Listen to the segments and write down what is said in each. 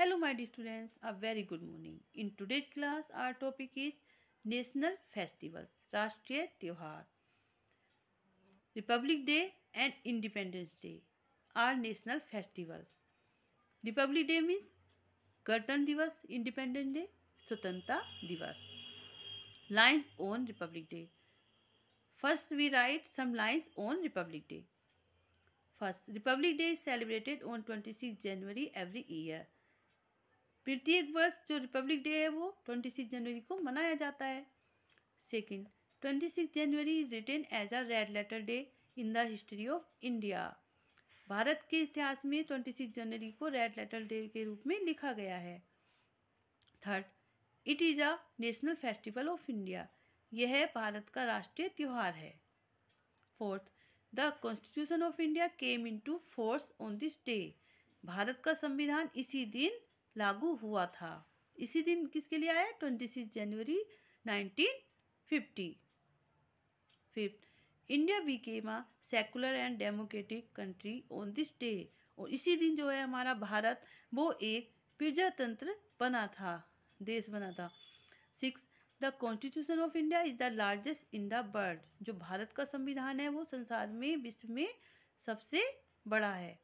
Hello my dear students a very good morning in today's class our topic is national festivals राष्ट्रीय त्यौहार republic day and independence day are national festivals republic day means गणतंत्र दिवस independence day स्वतंत्रता दिवस lines on republic day first we write some lines on republic day first republic day is celebrated on twenty six January every year प्रत्येक वर्ष जो Republic day है वो twenty six जनवरी को मनाया जाता है second twenty six January is written as a red letter day in the history of India Bharat के इतिहास में ट्वेंटी सिक्स जनवरी को रेड लेटर डे के रूप में लिखा गया है third it is a national festival of India यह भारत का राष्ट्रीय त्यौहार है fourth the constitution of India came into force on this day Bharat का संविधान इसी दिन लागू हुआ था इसी दिन किसके लिए आया twenty six January nineteen fifty fifth India became a secular and democratic country on this day और इसी दिन जो है हमारा भारत वो एक प्रजातंत्र बना था देश बना था six the constitution of India is the largest in the world जो भारत का संविधान है वो संसार में विश्व में सबसे बड़ा है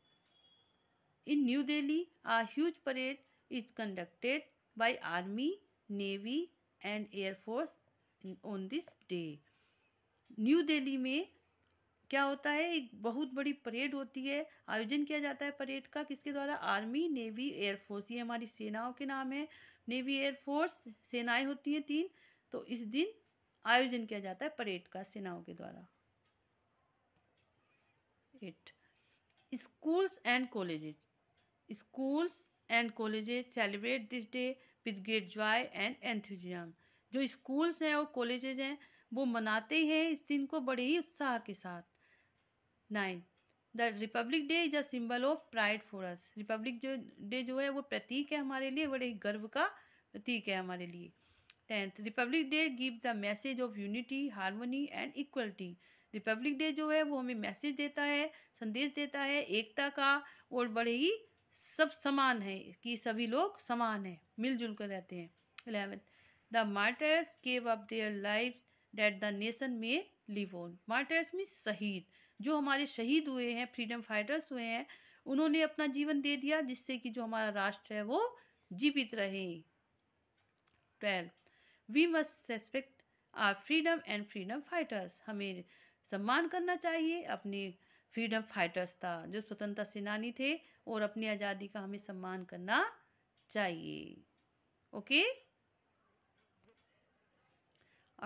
in New Delhi a huge parade is conducted by Army, Navy and Air Force on this day. New Delhi में क्या होता है एक बहुत बड़ी परेड होती है आयोजन किया जाता है परेड का किसके द्वारा आर्मी नेवी एयरफोर्स ये हमारी सेनाओं के नाम है नेवी एयरफोर्स सेनाएं होती हैं तीन तो इस दिन आयोजन किया जाता है परेड का सेनाओं के द्वारा at schools and colleges schools and colleges celebrate this day with great joy and enthusiasm जो स्कूल्स हैं और कॉलेजेस हैं वो मनाते हैं इस दिन को बड़े ही उत्साह के साथ nine the republic day is a symbol of pride for us republic जो डे जो है वो प्रतीक है हमारे लिए बड़े ही गर्व का प्रतीक है हमारे लिए tenth republic day give the message of unity harmony and equality republic day जो है वो हमें मैसेज देता है संदेश देता है एकता का और बड़े ही सब समान हैं कि सभी लोग समान हैं मिलजुल कर रहते हैं eleventh the martyrs gave up their life that the nation may live on martyrs mean शहीद जो हमारे शहीद हुए हैं फ्रीडम फाइटर्स हुए हैं उन्होंने अपना जीवन दे दिया जिससे कि जो हमारा राष्ट्र है वो जीवित रहे twelfth we must respect our freedom and freedom fighters हमें सम्मान करना चाहिए अपने फ्रीडम फाइटर्स था जो स्वतंत्रता सेनानी थे और अपनी आज़ादी का हमें सम्मान करना चाहिए okay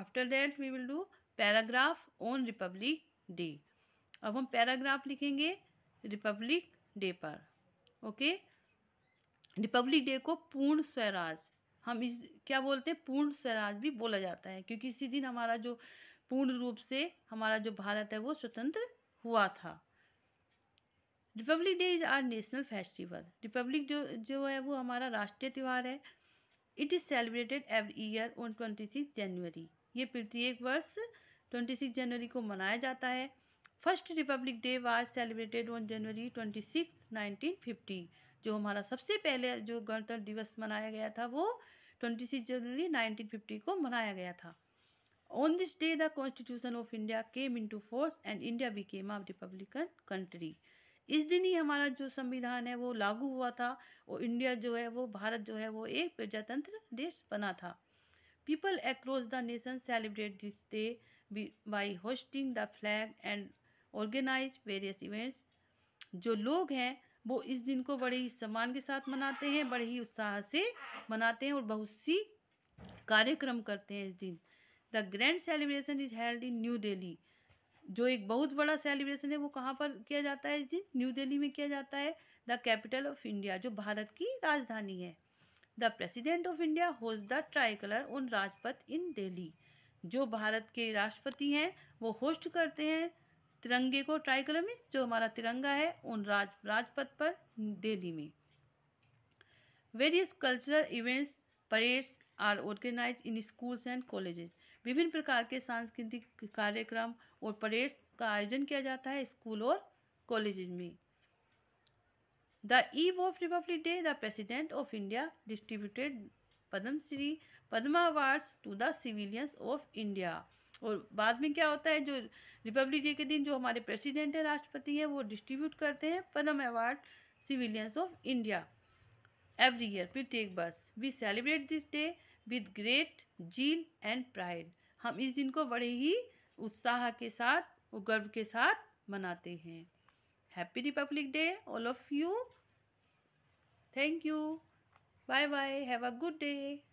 after that we will do paragraph on republic day अब हम पैराग्राफ लिखेंगे रिपब्लिक डे पर ओके रिपब्लिक डे को पूर्ण स्वराज हम इस क्या बोलते हैं पूर्ण स्वराज भी बोला जाता है क्योंकि इसी दिन हमारा जो पूर्ण रूप से हमारा जो भारत है वो स्वतंत्र हुआ था republic day is our national festival republic जो जो है वो हमारा राष्ट्रीय त्यौहार है it is celebrated every year on twenty six January ये प्रत्येक वर्ष ट्वेंटी सिक्स जनवरी को मनाया जाता है first republic day was celebrated on January twenty six nineteen fifty जो हमारा सबसे पहले जो गणतंत्र दिवस मनाया गया था वो ट्वेंटी सिक्स जनवरी नाइनटीन फिफ्टी को मनाया गया था On this day, the Constitution of India came into force and India became a republican country. इस दिन ही हमारा जो संविधान है वो लागू हुआ था और इंडिया जो है वो भारत जो है वो एक प्रजातंत्र देश बना था people across the nation celebrate this day by hosting the flag and organize various events जो लोग हैं वो इस दिन को बड़े ही सम्मान के साथ मनाते हैं बड़े ही उत्साह से मनाते हैं और बहुत सी कार्यक्रम करते हैं इस दिन the grand celebration is held in New Delhi जो एक बहुत बड़ा सेलिब्रेशन है वो कहाँ पर किया जाता है इस दिन न्यू दिल्ली में किया जाता है द कैपिटल ऑफ इंडिया जो भारत की राजधानी है the president of India host the tricolour on Rajpath in Delhi जो भारत के राष्ट्रपति हैं वो होस्ट करते हैं तिरंगे को ट्राई कलर मीन्स जो हमारा तिरंगा है उन राज राजपथ पर दिल्ली में various cultural events parades are organize in schools and colleges विभिन्न प्रकार के सांस्कृतिक कार्यक्रम और परेड्स का आयोजन किया जाता है स्कूल और कॉलेज में the eve of republic day the president of India distributed Padma Shri awards to the civilians of India और बाद में क्या होता है जो रिपब्लिक डे के दिन जो हमारे प्रेसिडेंट हैं राष्ट्रपति हैं वो डिस्ट्रीब्यूट करते हैं Padma award civilians of India every year प्रत्येक बस we celebrate this day with great zeal and pride हम इस दिन को बड़े ही उत्साह के साथ और गर्व के साथ मनाते हैं happy republic day all of you thank you bye bye have a good day